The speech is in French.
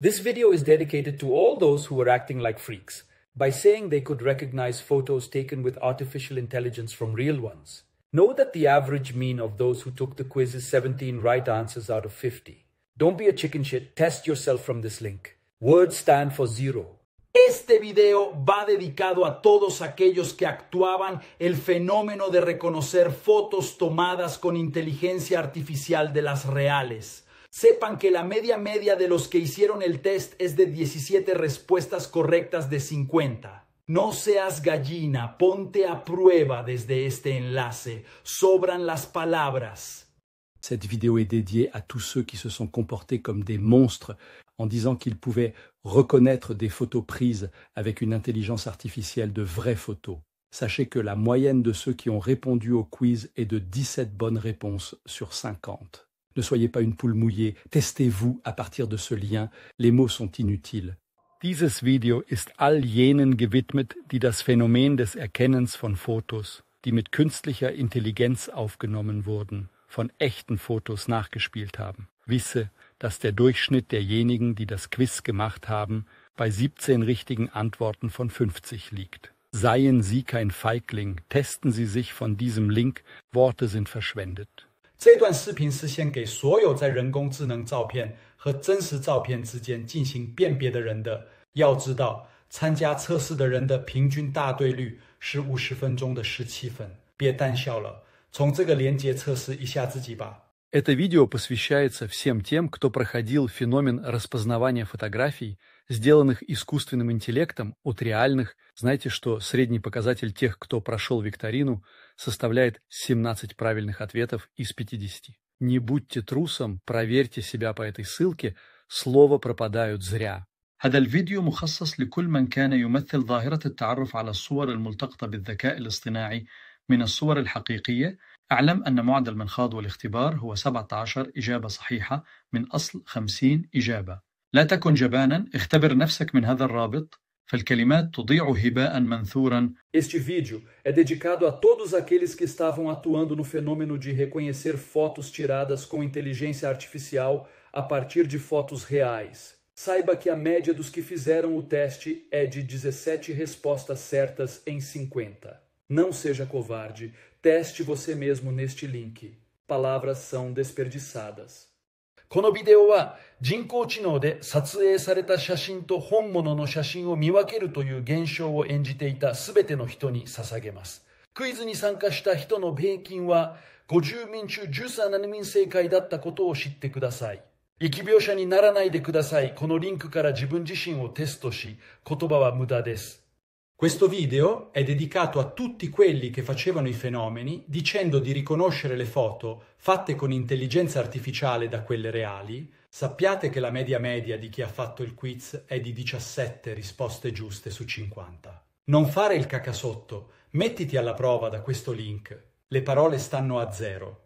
This video is dedicated to all those who were acting like freaks by saying they could recognize photos taken with artificial intelligence from real ones. Know that the average mean of those who took the quiz is 17 right answers out of 50. Don't be a chicken shit, test yourself from this link. Words stand for zero. Este video va dedicado a todos aquellos que actuaban el fenómeno de reconocer fotos tomadas con inteligencia artificial de las reales. Sepan que la media media de los que hicieron el test es de 17 respuestas correctas de 50. No seas gallina, ponte a prueba desde este enlace. Sobran las palabras. Cette vidéo est dédiée à tous ceux qui se sont comportés comme des monstres en disant qu'ils pouvaient reconnaître des photos prises avec une intelligence artificielle de vraies photos. Sachez que la moyenne de ceux qui ont répondu au quiz est de 17 bonnes réponses sur 50. Ne soyez pas une poule mouillée, testez-vous à partir de ce lien. Les mots sont inutiles. Dieses Video ist all jenen gewidmet, die das Phänomen des Erkennens von Fotos, die mit künstlicher Intelligenz aufgenommen wurden, von echten Fotos nachgespielt haben. Wisse, dass der Durchschnitt derjenigen, die das Quiz gemacht haben, bei 17 richtigen Antworten von 50 liegt. Seien Sie kein Feigling, testen Sie sich von diesem Link, Worte sind verschwendet. 这段视频是献给所有在人工智能照片和真实照片之间进行辨别的人的。要知道，参加测试的人的平均大对率是五十分钟的十七分。别胆小了，从这个链接测试一下自己吧。Это видео посвящается всем тем, кто проходил феномен распознавания фотографий. сделанных искусственным интеллектом, от реальных. Знаете, что средний показатель тех, кто прошел викторину, составляет 17 правильных ответов из 50. Не будьте трусом, проверьте себя по этой ссылке, Слово пропадают зря. هذا الفيديو مخصص لكل من كان يمثل ظاهرة التعرف على الصور الملتقطة بالذكاء الاصطناعي من الصور الحقيقية أعلم أن معدل منخاض والاختبار هو 17 إجابة صحيحة من أصل 50 إجابة لا تكن جبانا اختبر نفسك من هذا الرابط فالكلمات تضيع هباء منثورا Este vídeo é dedicado a todos aqueles que estavam atuando no fenômeno de reconhecer fotos tiradas com inteligência artificial a partir de fotos reais. Saiba que a média dos que fizeram o teste é de 17 respostas certas em 50. Não seja covarde, teste você mesmo neste link. Palavras são desperdiçadas. このビデオは人工知能で撮影された写真と本物の写真を見分けるという現象を演じていた全ての人に捧げます。クイズに参加した人の平均は50人中13人正解だったことを知ってください。疫病者にならないでください。このリンクから自分自身をテストし、言葉は無駄です。Questo video è dedicato a tutti quelli che facevano i fenomeni dicendo di riconoscere le foto fatte con intelligenza artificiale da quelle reali. Sappiate che la media media di chi ha fatto il quiz è di 17 risposte giuste su 50. Non fare il cacasotto, mettiti alla prova da questo link. Le parole stanno a zero.